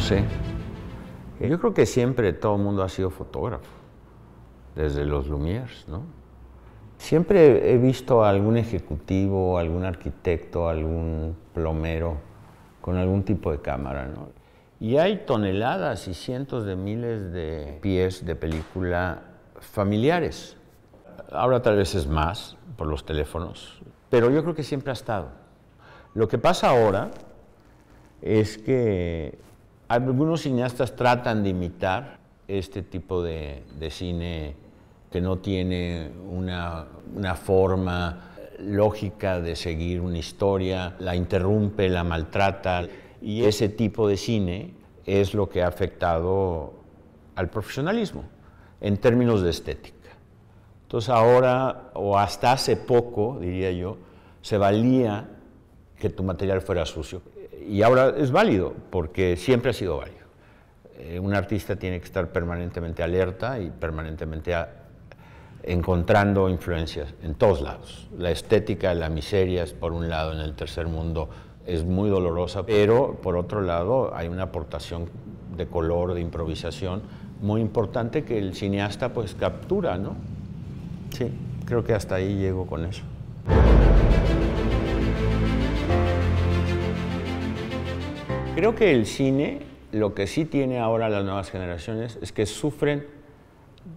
sé. Yo creo que siempre todo el mundo ha sido fotógrafo, desde los Lumière, ¿no? Siempre he visto a algún ejecutivo, algún arquitecto, algún plomero con algún tipo de cámara, ¿no? Y hay toneladas y cientos de miles de pies de película familiares. Ahora tal vez es más por los teléfonos, pero yo creo que siempre ha estado. Lo que pasa ahora es que algunos cineastas tratan de imitar este tipo de, cine que no tiene una, una forma lógica de seguir una historia, la interrumpe, la maltrata, y ese tipo de cine es lo que ha afectado al profesionalismo en términos de estética. Entonces ahora, o hasta hace poco, diría yo, se valía que tu material fuera sucio y ahora es válido, porque siempre ha sido válido. Eh, un artista tiene que estar permanentemente alerta y permanentemente encontrando influencias en todos lados. La estética la miseria por un lado en el tercer mundo es muy dolorosa, pero por otro lado hay una aportación de color, de improvisación muy importante que el cineasta pues captura, ¿no? Sí, creo que hasta ahí llego con eso. Creo que el cine, lo que sí tiene ahora las nuevas generaciones es que sufren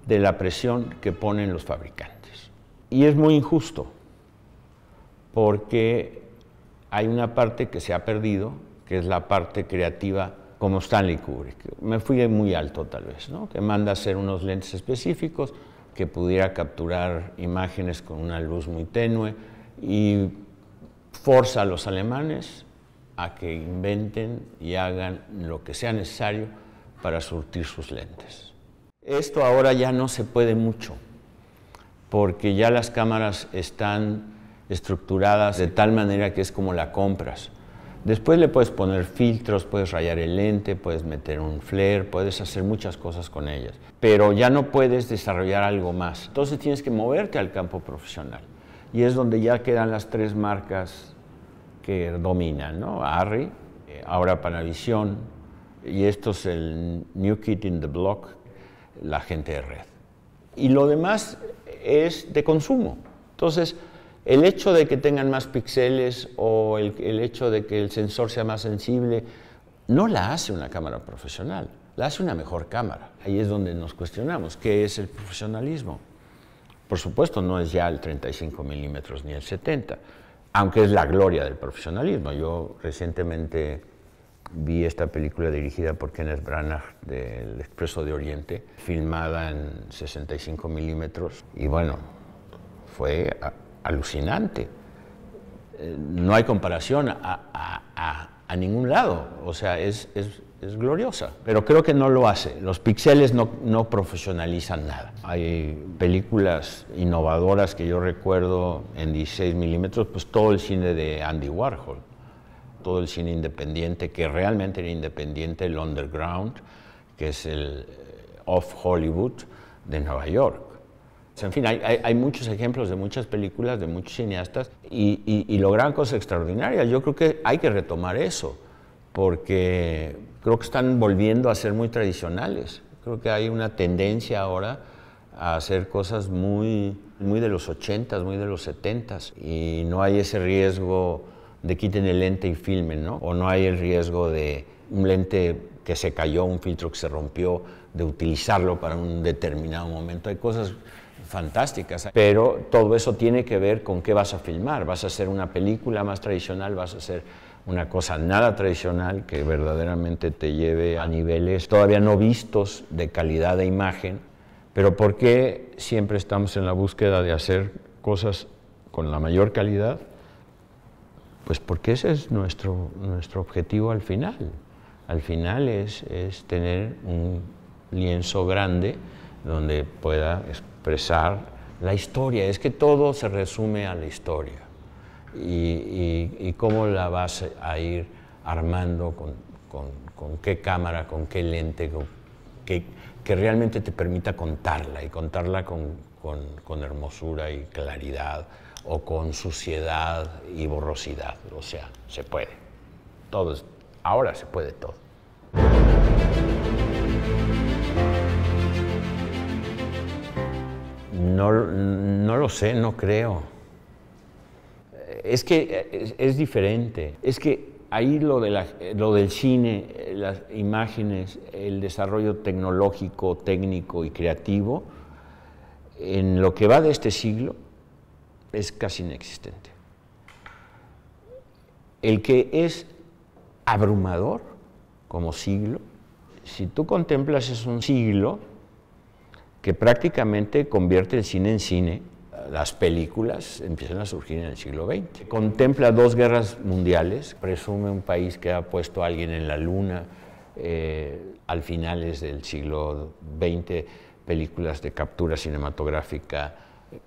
de la presión que ponen los fabricantes. Y es muy injusto, porque hay una parte que se ha perdido, que es la parte creativa como Stanley Kubrick. Me fui muy alto tal vez, que manda hacer unos lentes específicos, que pudiera capturar imágenes con una luz muy tenue y forza a los alemanes a que inventen y hagan lo que sea necesario para surtir sus lentes. Esto ahora ya no se puede mucho, porque ya las cámaras están estructuradas de tal manera que es como la compras. Después le puedes poner filtros, puedes rayar el lente, puedes meter un flare, puedes hacer muchas cosas con ellas, pero ya no puedes desarrollar algo más. Entonces tienes que moverte al campo profesional y es donde ya quedan las tres marcas que dominan, ¿no? ARRI, eh, ahora Panavisión, y esto es el New Kit in the Block, la gente de red. Y lo demás es de consumo. Entonces, el hecho de que tengan más píxeles o el, el, hecho de que el sensor sea más sensible, no la hace una cámara profesional, la hace una mejor cámara. Ahí es donde nos cuestionamos, ¿qué es el profesionalismo? Por supuesto, no es ya el 35 milímetros ni el 70, aunque es la gloria del profesionalismo. Yo recientemente vi esta película dirigida por Kenneth Branagh del Expreso de Oriente, filmada en 65 milímetros, y bueno, fue alucinante. Eh, no hay comparación a, a ningún lado. O sea, es, es, gloriosa. Pero creo que no lo hace. Los pixeles no, no profesionalizan nada. Hay películas innovadoras que yo recuerdo en 16 milímetros, pues todo el cine de Andy Warhol, todo el cine independiente, que realmente era independiente, el underground, que es el eh, off Hollywood de Nueva York. Pues, en fin, hay, muchos ejemplos de muchas películas, de muchos cineastas, y, logran cosas extraordinarias. Yo creo que hay que retomar eso, porque creo que están volviendo a ser muy tradicionales. Creo que hay una tendencia ahora a hacer cosas muy, muy de los 80s, muy de los 70s, y no hay ese riesgo de quiten el lente y filmen, ¿no? O no hay el riesgo de un lente que se cayó, un filtro que se rompió, de utilizarlo para un determinado momento. Hay cosas fantásticas. Pero todo eso tiene que ver con qué vas a filmar. ¿Vas a hacer una película más tradicional? ¿Vas a hacer una cosa nada tradicional que verdaderamente te lleve a niveles todavía no vistos de calidad de imagen? Pero ¿por qué siempre estamos en la búsqueda de hacer cosas con la mayor calidad? Pues porque ese es nuestro, nuestro objetivo al final. Al final es tener un lienzo grande donde pueda expresar la historia. Es que todo se resume a la historia y, cómo la vas a ir armando, con, qué cámara, con qué lente, que, realmente te permita contarla y contarla con hermosura y claridad o con suciedad y borrosidad. O sea, se puede. ahora se puede todo. No, lo sé, no creo. Es que es, diferente. Es que ahí lo, lo del cine, las imágenes, el desarrollo tecnológico, técnico y creativo, en lo que va de este siglo, es casi inexistente. El que es abrumador como siglo, si tú contemplas es un siglo que prácticamente convierte el cine en cine. Las películas empiezan a surgir en el siglo XX. Contempla dos guerras mundiales, presume un país que ha puesto a alguien en la luna eh, al finales del siglo XX, películas de captura cinematográfica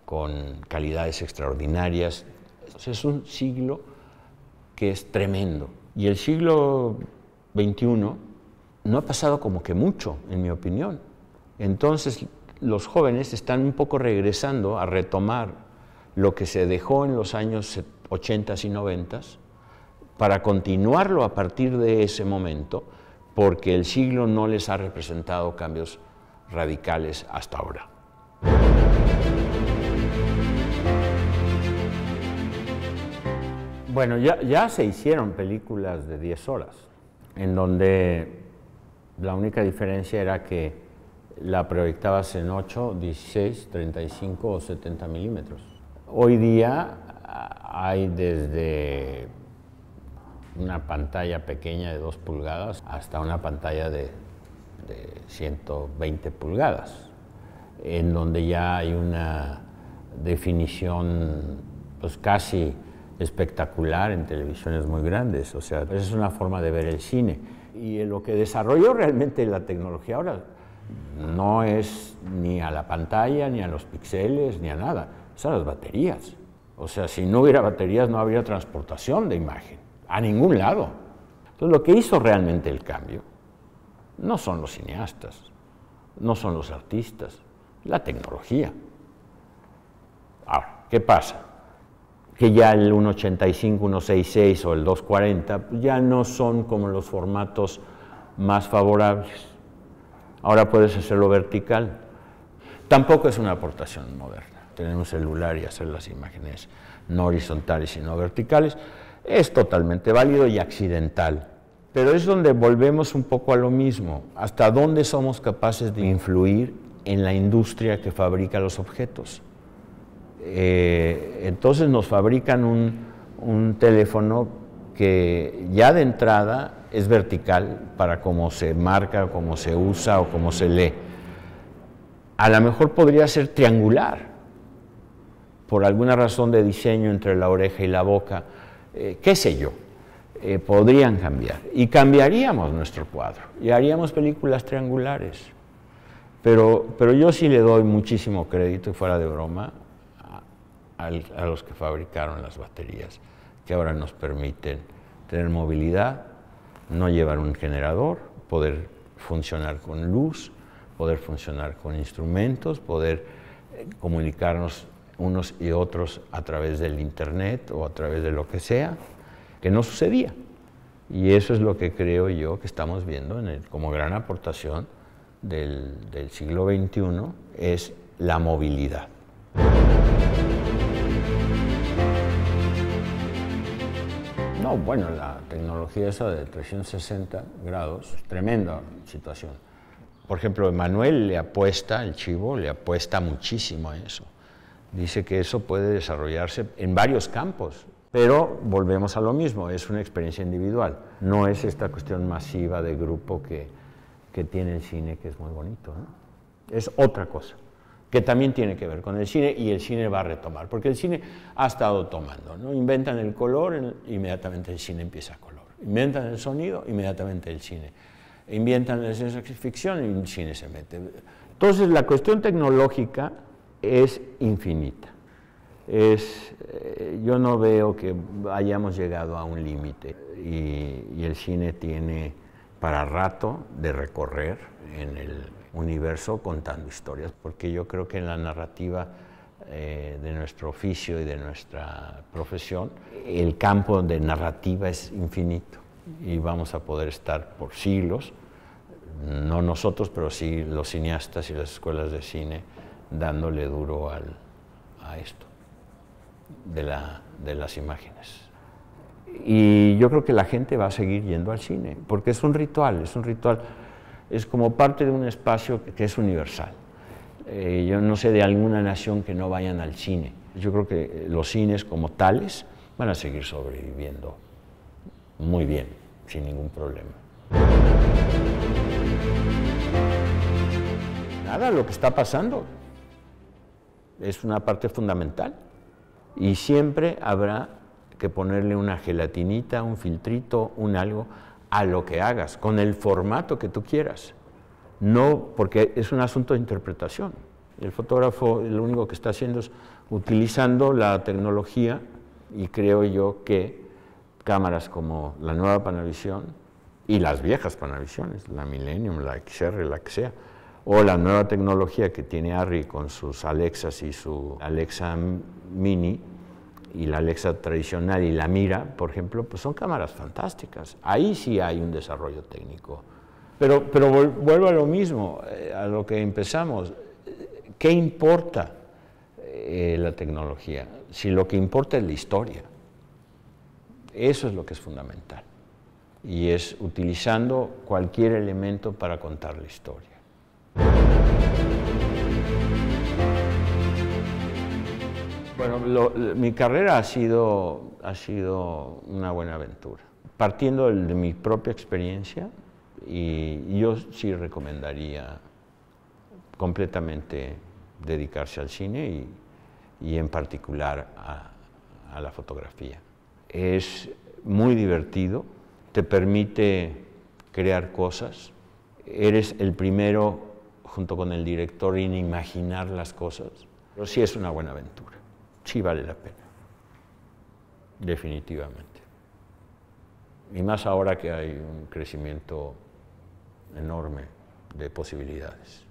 con calidades extraordinarias. es un siglo que es tremendo. Y el siglo XXI no ha pasado como que mucho, en mi opinión. Entonces, los jóvenes están un poco regresando a retomar lo que se dejó en los años 80 y 90 para continuarlo a partir de ese momento, porque el siglo no les ha representado cambios radicales hasta ahora. Bueno, ya, ya, se hicieron películas de 10 horas, en donde la única diferencia era que la proyectabas en 8, 16, 35 o 70 milímetros. Hoy día hay desde una pantalla pequeña de 2 pulgadas hasta una pantalla de, 120 pulgadas, en donde ya hay una definición pues casi espectacular en televisiones muy grandes. O sea, es una forma de ver el cine. Y en lo que desarrolló realmente la tecnología ahora no es ni a la pantalla, ni a los píxeles, ni a nada, es a las baterías. O sea, si no hubiera baterías no habría transportación de imagen, a ningún lado. Entonces, lo que hizo realmente el cambio no son los cineastas, no son los artistas, la tecnología. Ahora, ¿qué pasa? Que ya el 1.85, 1.66 o el 2.40 ya no son como los formatos más favorables Ahora puedes hacerlo vertical. Tampoco es una aportación moderna. Tener un celular y hacer las imágenes no horizontales sino verticales es totalmente válido y accidental. Pero es donde volvemos un poco a lo mismo, hasta dónde somos capaces de influir en la industria que fabrica los objetos. Eh, entonces nos fabrican un teléfono que ya de entrada es vertical para cómo se marca, cómo se usa o cómo se lee. A lo mejor podría ser triangular, por alguna razón de diseño entre la oreja y la boca, eh, qué sé yo, eh, podrían cambiar. Y cambiaríamos nuestro cuadro y haríamos películas triangulares. Pero, pero yo sí le doy muchísimo crédito, fuera de broma, a los que fabricaron las baterías, que ahora nos permiten tener movilidad, no llevar un generador, poder funcionar con luz, poder funcionar con instrumentos, poder eh, comunicarnos unos y otros a través del Internet o a través de lo que sea, que no sucedía. Y eso es lo que creo yo que estamos viendo en como gran aportación del, del siglo XXI, es la movilidad. No, bueno, la tecnología esa de 360 grados, tremenda situación. Por ejemplo, Emanuel le apuesta, el chivo, le apuesta muchísimo a eso. Dice que eso puede desarrollarse en varios campos, pero volvemos a lo mismo, es una experiencia individual, no es esta cuestión masiva de grupo que, tiene el cine, que es muy bonito, es otra cosa que también tiene que ver con el cine y el cine va a retomar, porque el cine ha estado tomando, ¿no? Inventan el color, inmediatamente el cine empieza a color. Inventan el sonido, inmediatamente el cine. Inventan la ciencia ficción y el cine se mete. Entonces la cuestión tecnológica es infinita. Es, eh, yo no veo que hayamos llegado a un límite y el cine tiene para rato de recorrer en el universo contando historias, porque yo creo que en la narrativa eh, de nuestro oficio y de nuestra profesión, el campo de narrativa es infinito y vamos a poder estar por siglos, no nosotros, pero sí los cineastas y las escuelas de cine, dándole duro a esto de las imágenes. Y yo creo que la gente va a seguir yendo al cine, porque es un ritual, es un ritual, es como parte de un espacio que es universal. Eh, yo no sé de alguna nación que no vayan al cine. Yo creo que eh, los cines como tales van a seguir sobreviviendo muy bien, sin ningún problema. Nada, lo que está pasando es una parte fundamental y siempre habrá que ponerle una gelatinita, un filtrito, un algo a lo que hagas, con el formato que tú quieras. No, porque es un asunto de interpretación. El fotógrafo lo único que está haciendo es utilizando la tecnología y creo yo que cámaras como la nueva Panavisión y las viejas Panavisiones, la Millennium, la XR, la que sea, o la nueva tecnología que tiene Harry con sus Alexas y su Alexa Mini, y la Alexa tradicional y la Mira, por ejemplo, pues son cámaras fantásticas. Ahí sí hay un desarrollo técnico. Pero, pero vuelvo a lo mismo, eh, a lo que empezamos. ¿Qué importa eh, la tecnología? Si lo que importa es la historia. Eso es lo que es fundamental. Y es utilizando cualquier elemento para contar la historia. Bueno, mi carrera ha sido, ha sido una buena aventura. Partiendo de mi propia experiencia, y yo sí recomendaría completamente dedicarse al cine y, en particular a, a, la fotografía. Es muy divertido, te permite crear cosas, eres el primero junto con el director en imaginar las cosas, pero sí es una buena aventura sí vale la pena, definitivamente. Y más ahora que hay un crecimiento enorme de posibilidades.